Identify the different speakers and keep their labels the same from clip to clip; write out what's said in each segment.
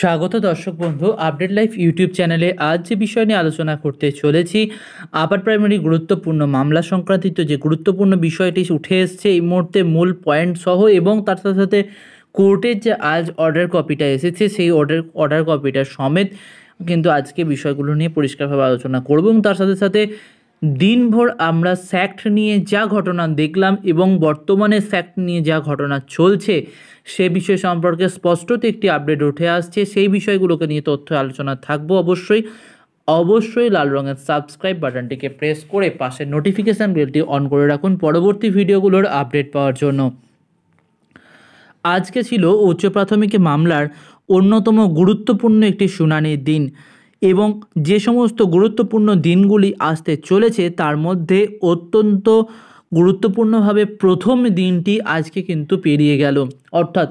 Speaker 1: স্বাগত দর্শক বন্ধু আপডেট লাইফ ইউটিউব চ্যানেলে আজ যে বিষয় নিয়ে আলোচনা করতে চলেছি আপার প্রাইমারি গুরুত্বপূর্ণ মামলা সংক্রান্ত যে গুরুত্বপূর্ণ বিষয়টি উঠে এসছে এই মুহূর্তে মূল পয়েন্ট সহ এবং তার সাথে সাথে কোর্টের যে আজ অর্ডার কপিটা এসেছে সেই অর্ডার অর্ডার কপিটা সমেত কিন্তু আজকে বিষয়গুলো নিয়ে পরিষ্কারভাবে আলোচনা করবো এবং তার সাথে সাথে দিনভর আমরা স্যাক্ট নিয়ে যা ঘটনা দেখলাম এবং বর্তমানে স্যাক্ট নিয়ে যা ঘটনা চলছে সে বিষয় সম্পর্কে স্পষ্টত একটি আপডেট উঠে আসছে সেই বিষয়গুলোকে নিয়ে তথ্য আলোচনা থাকবো অবশ্যই অবশ্যই লাল রঙের সাবস্ক্রাইব বাটনটিকে প্রেস করে পাশের নোটিফিকেশান বেলটি অন করে রাখুন পরবর্তী ভিডিওগুলোর আপডেট পাওয়ার জন্য আজকে ছিল উচ্চ প্রাথমিক মামলার অন্যতম গুরুত্বপূর্ণ একটি শুনানির দিন এবং যে সমস্ত গুরুত্বপূর্ণ দিনগুলি আসতে চলেছে তার মধ্যে অত্যন্ত গুরুত্বপূর্ণভাবে প্রথম দিনটি আজকে কিন্তু পেরিয়ে গেল অর্থাৎ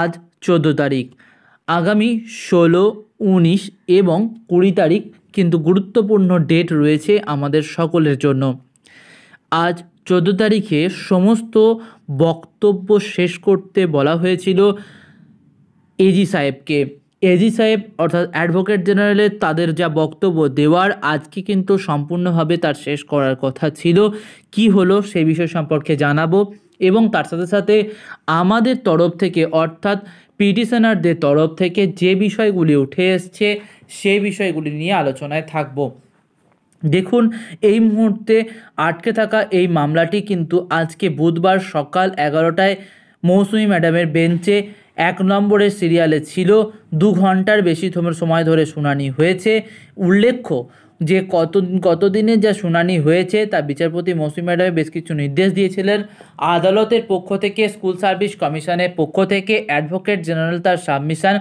Speaker 1: আজ চোদ্দো তারিখ আগামী ষোলো উনিশ এবং কুড়ি তারিখ কিন্তু গুরুত্বপূর্ণ ডেট রয়েছে আমাদের সকলের জন্য আজ চোদ্দো তারিখে সমস্ত বক্তব্য শেষ করতে বলা হয়েছিল এজি সাহেবকে এজি সাহেব অর্থাৎ অ্যাডভোকেট জেনারেলের তাদের যা বক্তব্য দেওয়ার আজকে কিন্তু সম্পূর্ণভাবে তার শেষ করার কথা ছিল কি হলো সেই বিষয় সম্পর্কে জানাবো এবং তার সাথে সাথে আমাদের তরফ থেকে অর্থাৎ পিটিশনারদের তরফ থেকে যে বিষয়গুলি উঠে এসছে সে বিষয়গুলি নিয়ে আলোচনায় থাকব দেখুন এই মুহূর্তে আটকে থাকা এই মামলাটি কিন্তু আজকে বুধবার সকাল এগারোটায় মৌসুমি ম্যাডামের বেঞ্চে এক নম্বরের সিরিয়ালে ছিল দু ঘন্টার বেশি সময় ধরে শুনানি হয়েছে উল্লেখ্য যে কত কতদিনের যা শুনানি হয়েছে তা বিচারপতি মৌসুম ম্যাডামে বেশ কিছু নির্দেশ দিয়েছিলেন আদালতের পক্ষ থেকে স্কুল সার্ভিস কমিশনের পক্ষ থেকে অ্যাডভোকেট জেনারেল তার সাবমিশন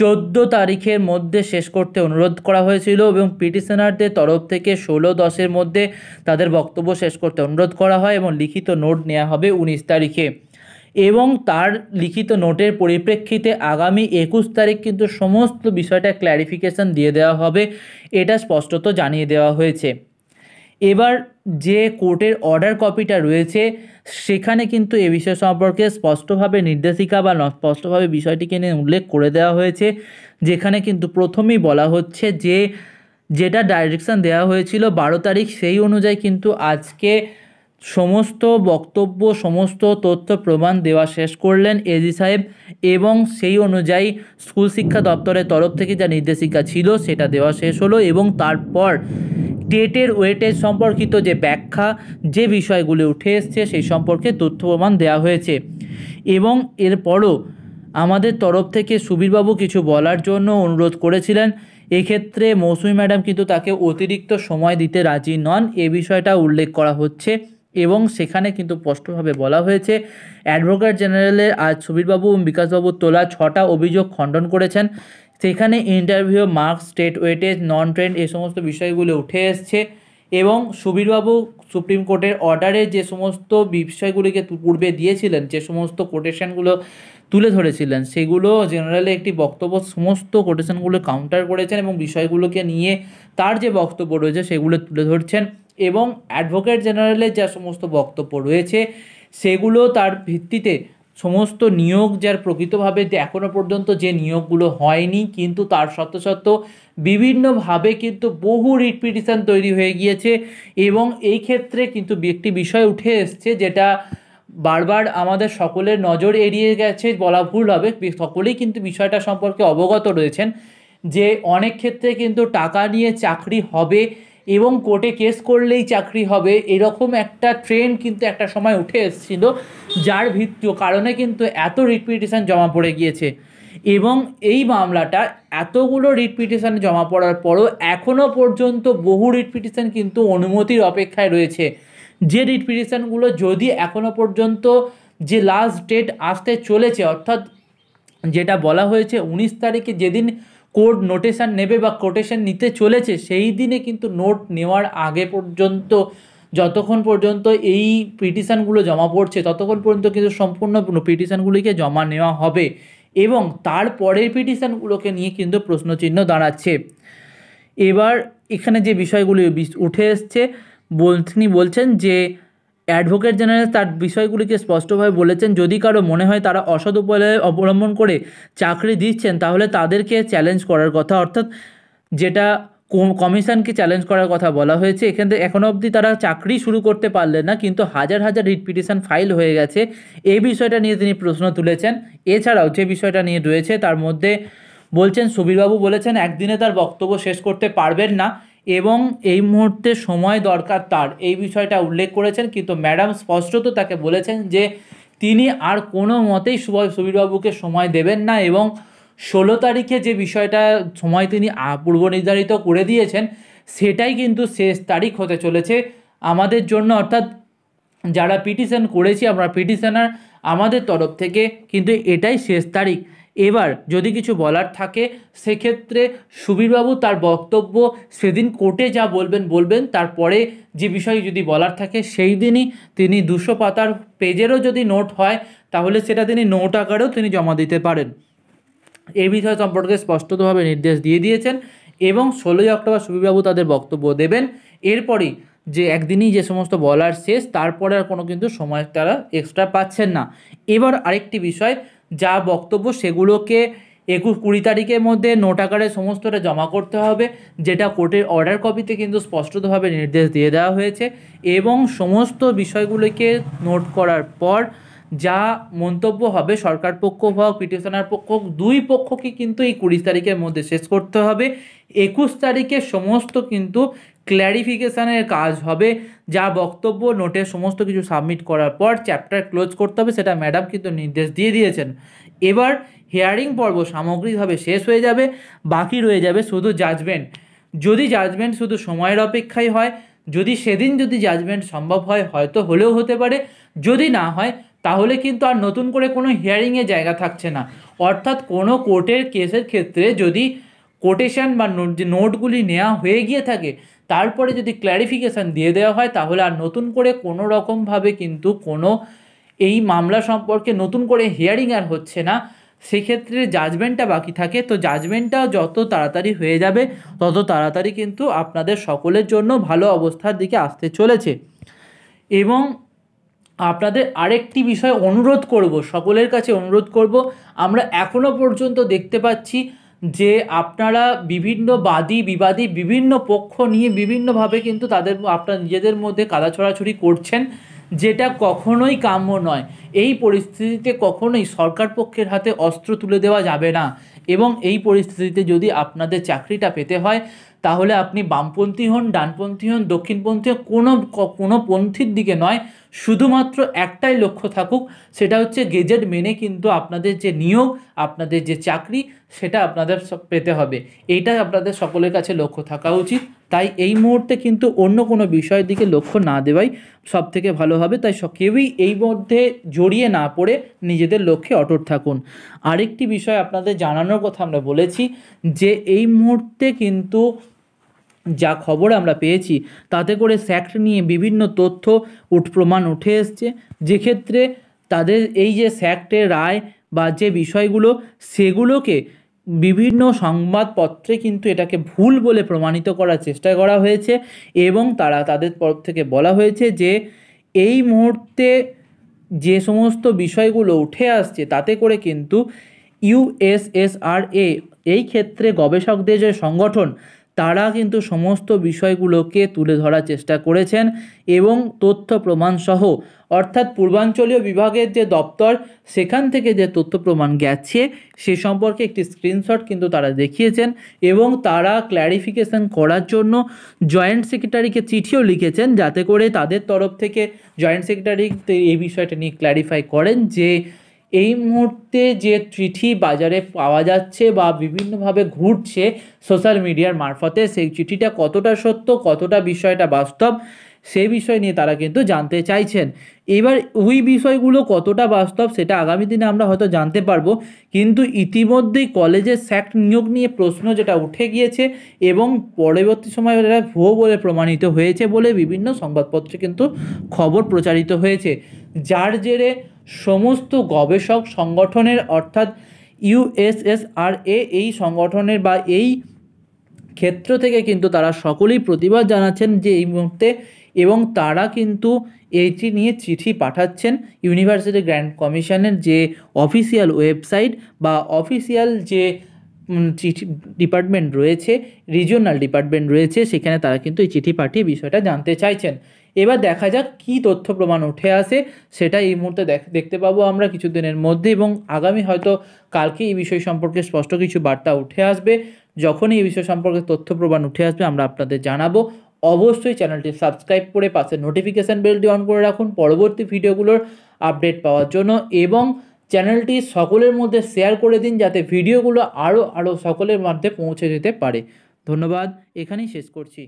Speaker 1: চোদ্দ তারিখের মধ্যে শেষ করতে অনুরোধ করা হয়েছিল এবং পিটিশনারদের তরফ থেকে ষোলো দশের মধ্যে তাদের বক্তব্য শেষ করতে অনুরোধ করা হয় এবং লিখিত নোট নেওয়া হবে উনিশ তারিখে এবং তার লিখিত নোটের পরিপ্রেক্ষিতে আগামী একুশ তারিখ কিন্তু সমস্ত বিষয়টা ক্ল্যারিফিকেশান দিয়ে দেওয়া হবে এটা স্পষ্টত জানিয়ে দেওয়া হয়েছে এবার যে কোর্টের অর্ডার কপিটা রয়েছে সেখানে কিন্তু এ বিষয় সম্পর্কে স্পষ্টভাবে নির্দেশিকা বা স্পষ্টভাবে বিষয়টিকে নিয়ে উল্লেখ করে দেওয়া হয়েছে যেখানে কিন্তু প্রথমেই বলা হচ্ছে যে যেটা ডাইরেকশান দেওয়া হয়েছিল বারো তারিখ সেই অনুযায়ী কিন্তু আজকে সমস্ত বক্তব্য সমস্ত তথ্য প্রমাণ দেওয়া শেষ করলেন এজি সাহেব এবং সেই অনুযায়ী স্কুল শিক্ষা দপ্তরের তরফ থেকে যা নির্দেশিকা ছিল সেটা দেওয়া শেষ হলো এবং তারপর টেটের ওয়েটেজ সম্পর্কিত যে ব্যাখ্যা যে বিষয়গুলি উঠে এসছে সেই সম্পর্কে তথ্য প্রমাণ দেওয়া হয়েছে এবং এরপরও আমাদের তরফ থেকে সুবীরবাবু কিছু বলার জন্য অনুরোধ করেছিলেন এক্ষেত্রে মৌসুমি ম্যাডাম কিন্তু তাকে অতিরিক্ত সময় দিতে রাজি নন এ বিষয়টা উল্লেখ করা হচ্ছে এবং সেখানে কিন্তু স্পষ্টভাবে বলা হয়েছে অ্যাডভোকেট জেনারেলের আজ সুবীরবাবু এবং বিকাশবাবু তোলা ছটা অভিযোগ খণ্ডন করেছেন সেখানে interview marks state weightage non trend এ সমস্ত বিষয়গুলো উঠে এসছে এবং সুবীরবাবু সুপ্রিম কোর্টের অর্ডারে যে সমস্ত বিষয়গুলিকে পূর্বে দিয়েছিলেন যে সমস্ত কোটেশনগুলো তুলে ধরেছিলেন সেগুলো জেনারেলে একটি বক্তব্য সমস্ত কোটেশনগুলো কাউন্টার করেছেন এবং বিষয়গুলোকে নিয়ে তার যে বক্তব্য রয়েছে সেগুলো তুলে ধরছেন এবং অ্যাডভোকেট জেনারেলের যা সমস্ত বক্তব্য রয়েছে সেগুলো তার ভিত্তিতে সমস্ত নিয়োগ যার প্রকৃতভাবে এখনও পর্যন্ত যে নিয়োগগুলো হয়নি কিন্তু তার সত্য সত্ত্বেও বিভিন্নভাবে কিন্তু বহু রিট পিটিশান তৈরি হয়ে গিয়েছে এবং এই ক্ষেত্রে কিন্তু একটি বিষয় উঠে এসছে যেটা বারবার আমাদের সকলের নজর এড়িয়ে গেছে বলা ভুল হবে সকলেই কিন্তু বিষয়টা সম্পর্কে অবগত রয়েছেন যে অনেক ক্ষেত্রে কিন্তু টাকা নিয়ে চাকরি হবে এবং কোর্টে কেস করলেই চাকরি হবে এরকম একটা ট্রেন্ড কিন্তু একটা সময় উঠে এসেছিল যার ভিত্তি কারণে কিন্তু এত রিপিটিশান জমা পড়ে গিয়েছে এবং এই মামলাটা এতগুলো রিপিটিশান জমা পড়ার পরও এখনও পর্যন্ত বহু রিপিটিশান কিন্তু অনুমতির অপেক্ষায় রয়েছে যে রিপিটিশানগুলো যদি এখনও পর্যন্ত যে লাস্ট ডেট আসতে চলেছে অর্থাৎ যেটা বলা হয়েছে উনিশ তারিখে যেদিন কোর্ট নোটেশান নেবে বা কোটেশান নিতে চলেছে সেই দিনে কিন্তু নোট নেওয়ার আগে পর্যন্ত যতক্ষণ পর্যন্ত এই পিটিশানগুলো জমা পড়ছে ততক্ষণ পর্যন্ত কিন্তু সম্পূর্ণ পিটিশানগুলিকে জমা নেওয়া হবে এবং তারপরের পিটিশানগুলোকে নিয়ে কিন্তু প্রশ্নচিহ্ন দাঁড়াচ্ছে এবার এখানে যে বিষয়গুলি উঠে এসছে তিনি বলছেন যে অ্যাডভোকেট জেনারেল তার বিষয়গুলিকে স্পষ্টভাবে বলেছেন যদি কারো মনে হয় তারা অসৎ উপায় অবলম্বন করে চাকরি দিচ্ছেন তাহলে তাদেরকে চ্যালেঞ্জ করার কথা অর্থাৎ যেটা কমিশনকে চ্যালেঞ্জ করার কথা বলা হয়েছে এখান থেকে এখনও অবধি তারা চাকরি শুরু করতে পারলেন না কিন্তু হাজার হাজার রিট পিটিশন ফাইল হয়ে গেছে এই বিষয়টা নিয়ে তিনি প্রশ্ন তুলেছেন এছাড়াও যে বিষয়টা নিয়ে রয়েছে তার মধ্যে বলছেন সুবীরবাবু বলেছেন একদিনে তার বক্তব্য শেষ করতে পারবেন না এবং এই মুহূর্তে সময় দরকার তার এই বিষয়টা উল্লেখ করেছেন কিন্তু ম্যাডাম স্পষ্টত তাকে বলেছেন যে তিনি আর কোনো মতেই সুবীরবাবুকে সময় দেবেন না এবং ষোলো তারিখে যে বিষয়টা সময় তিনি পূর্ব নির্ধারিত করে দিয়েছেন সেটাই কিন্তু শেষ তারিখ হতে চলেছে আমাদের জন্য অর্থাৎ যারা পিটিশন করেছি আমরা পিটিশনার আমাদের তরফ থেকে কিন্তু এটাই শেষ তারিখ এবার যদি কিছু বলার থাকে সেক্ষেত্রে সুবীরবাবু তার বক্তব্য সেদিন কোর্টে যা বলবেন বলবেন তারপরে যে বিষয়ে যদি বলার থাকে সেই দিনই তিনি দুশো পাতার পেজেরও যদি নোট হয় তাহলে সেটা তিনি নোট আকারেও তিনি জমা দিতে পারেন এ বিষয় সম্পর্কে স্পষ্টতভাবে নির্দেশ দিয়ে দিয়েছেন এবং ষোলোই অক্টোবর সুবীরবাবু তাদের বক্তব্য দেবেন এরপরই যে একদিনই যে সমস্ত বলার শেষ তারপরে আর কোনো কিন্তু সময় তারা এক্সট্রা পাচ্ছেন না এবার আরেকটি বিষয় যা বক্তব্য সেগুলোকে একুশ কুড়ি তারিখের মধ্যে নোট আকারে সমস্তটা জমা করতে হবে যেটা কোর্টের অর্ডার কপিতে কিন্তু স্পষ্টতভাবে নির্দেশ দিয়ে দেওয়া হয়েছে এবং সমস্ত বিষয়গুলোকে নোট করার পর যা মন্তব্য হবে সরকার পক্ষ হোক পিটিশনার পক্ষ হোক দুই পক্ষকে কিন্তু এই কুড়ি তারিখের মধ্যে শেষ করতে হবে একুশ তারিখে সমস্ত কিন্তু ক্ল্যারিফিকেশানের কাজ হবে যা বক্তব্য নোটে সমস্ত কিছু সাবমিট করার পর চ্যাপ্টার ক্লোজ করতে হবে সেটা ম্যাডাম কিন্তু নির্দেশ দিয়ে দিয়েছেন এবার হিয়ারিং পর্ব সামগ্রিকভাবে শেষ হয়ে যাবে বাকি রয়ে যাবে শুধু জাজমেন্ট যদি জাজমেন্ট শুধু সময়ের অপেক্ষাই হয় যদি সেদিন যদি জাজমেন্ট সম্ভব হয় হয়তো হলেও হতে পারে যদি না হয় তাহলে কিন্তু আর নতুন করে কোনো হিয়ারিংয়ে জায়গা থাকছে না অর্থাৎ কোনো কোর্টের কেসের ক্ষেত্রে যদি কোটেশান বা যে নোটগুলি নেওয়া হয়ে গিয়ে থাকে তারপরে যদি ক্ল্যারিফিকেশান দিয়ে দেওয়া হয় তাহলে আর নতুন করে কোনো রকমভাবে কিন্তু কোনো এই মামলা সম্পর্কে নতুন করে হিয়ারিং আর হচ্ছে না সেক্ষেত্রে জাজমেন্টটা বাকি থাকে তো জাজমেন্টটা যত তাড়াতাড়ি হয়ে যাবে তত তাড়াতাড়ি কিন্তু আপনাদের সকলের জন্য ভালো অবস্থার দিকে আসতে চলেছে এবং আপনাদের আরেকটি বিষয় অনুরোধ করব সকলের কাছে অনুরোধ করব আমরা এখনও পর্যন্ত দেখতে পাচ্ছি যে আপনারা বিভিন্ন বাদী বিবাদী বিভিন্ন পক্ষ নিয়ে বিভিন্নভাবে কিন্তু তাদের আপনার নিজেদের মধ্যে কাদা ছড়াছড়ি করছেন যেটা কখনোই কাম্য নয় এই পরিস্থিতিতে কখনোই সরকার পক্ষের হাতে অস্ত্র তুলে দেওয়া যাবে না এবং এই পরিস্থিতিতে যদি আপনাদের চাকরিটা পেতে হয় তাহলে আপনি বামপন্থী হন ডানপন্থী হন দক্ষিণপন্থী হন কোনো কোনো পন্থীর দিকে নয় শুধুমাত্র একটাই লক্ষ্য থাকুক সেটা হচ্ছে গেজেট মেনে কিন্তু আপনাদের যে নিয়োগ আপনাদের যে চাকরি সেটা আপনাদের পেতে হবে এটাই আপনাদের সকলের কাছে লক্ষ্য থাকা উচিত তাই এই মুহূর্তে কিন্তু অন্য কোনো বিষয়ের দিকে লক্ষ্য না দেওয়াই সবথেকে ভালো হবে তাই কেউই এই মধ্যে জড়িয়ে না পড়ে নিজেদের লক্ষ্যে অটুট থাকুন আরেকটি বিষয় আপনাদের জানানোর কথা আমরা বলেছি যে এই মুহূর্তে কিন্তু যা খবর আমরা পেয়েছি তাতে করে স্যাক্ট নিয়ে বিভিন্ন তথ্য উঠ প্রমাণ উঠে এসছে যেক্ষেত্রে তাদের এই যে স্যাক্টের রায় বা যে বিষয়গুলো সেগুলোকে বিভিন্ন সংবাদপত্রে কিন্তু এটাকে ভুল বলে প্রমাণিত করার চেষ্টা করা হয়েছে এবং তারা তাদের পর থেকে বলা হয়েছে যে এই মুহূর্তে যে সমস্ত বিষয়গুলো উঠে আসছে তাতে করে কিন্তু ইউএসএসআরএ এই ক্ষেত্রে গবেষকদের যে সংগঠন তারা কিন্তু সমস্ত বিষয়গুলোকে তুলে ধরার চেষ্টা করেছেন এবং তথ্য প্রমাণসহ অর্থাৎ পূর্বাঞ্চলীয় বিভাগের যে দপ্তর সেখান থেকে যে তথ্য প্রমাণ গেছে সে সম্পর্কে একটি স্ক্রিনশট কিন্তু তারা দেখিয়েছেন এবং তারা ক্ল্যারিফিকেশান করার জন্য জয়েন্ট সেক্রেটারিকে চিঠিও লিখেছেন যাতে করে তাদের তরফ থেকে জয়েন্ট সেক্রেটারি এই বিষয়টা নিয়ে ক্ল্যারিফাই করেন যে এই মুহূর্তে যে চিঠি বাজারে পাওয়া যাচ্ছে বা বিভিন্নভাবে ঘুরছে সোশ্যাল মিডিয়ার মারফতে সেই চিঠিটা কতটা সত্য কতটা বিষয়টা বাস্তব সেই বিষয় নিয়ে তারা কিন্তু জানতে চাইছেন এবার ওই বিষয়গুলো কতটা বাস্তব সেটা আগামী দিনে আমরা হয়তো জানতে পারবো কিন্তু ইতিমধ্যেই কলেজের স্যাক্ট নিয়োগ নিয়ে প্রশ্ন যেটা উঠে গিয়েছে এবং পরবর্তী সময় এটা ভুয়ো বলে প্রমাণিত হয়েছে বলে বিভিন্ন সংবাদপত্রে কিন্তু খবর প্রচারিত হয়েছে যার জেরে সমস্ত গবেষক সংগঠনের অর্থাৎ ইউএসএসআরএ এই সংগঠনের বা এই ক্ষেত্র থেকে কিন্তু তারা সকলেই প্রতিবাদ জানাচ্ছেন যে এই মুহূর্তে এবং তারা কিন্তু এইটি নিয়ে চিঠি পাঠাচ্ছেন ইউনিভার্সিটি গ্র্যান্ড কমিশনের যে অফিসিয়াল ওয়েবসাইট বা অফিসিয়াল যে চিঠি ডিপার্টমেন্ট রয়েছে রিজিওনাল ডিপার্টমেন্ট রয়েছে সেখানে তারা কিন্তু এই চিঠি পাঠিয়ে বিষয়টা জানতে চাইছেন এবার দেখা যাক কি তথ্য প্রমাণ উঠে আসে সেটা এই মুহূর্তে দেখতে পাবো আমরা কিছুদিনের মধ্যে এবং আগামী হয়তো কালকে এই বিষয় সম্পর্কে স্পষ্ট কিছু বার্তা উঠে আসবে যখনই এই বিষয় সম্পর্কে তথ্য প্রমাণ উঠে আসবে আমরা আপনাদের জানাবো অবশ্যই চ্যানেলটি সাবস্ক্রাইব করে পাশে নোটিফিকেশান বেলটি অন করে রাখুন পরবর্তী ভিডিওগুলোর আপডেট পাওয়ার জন্য এবং চ্যানেলটি সকলের মধ্যে শেয়ার করে দিন যাতে ভিডিওগুলো আরও আরও সকলের মধ্যে পৌঁছে যেতে পারে ধন্যবাদ এখানেই শেষ করছি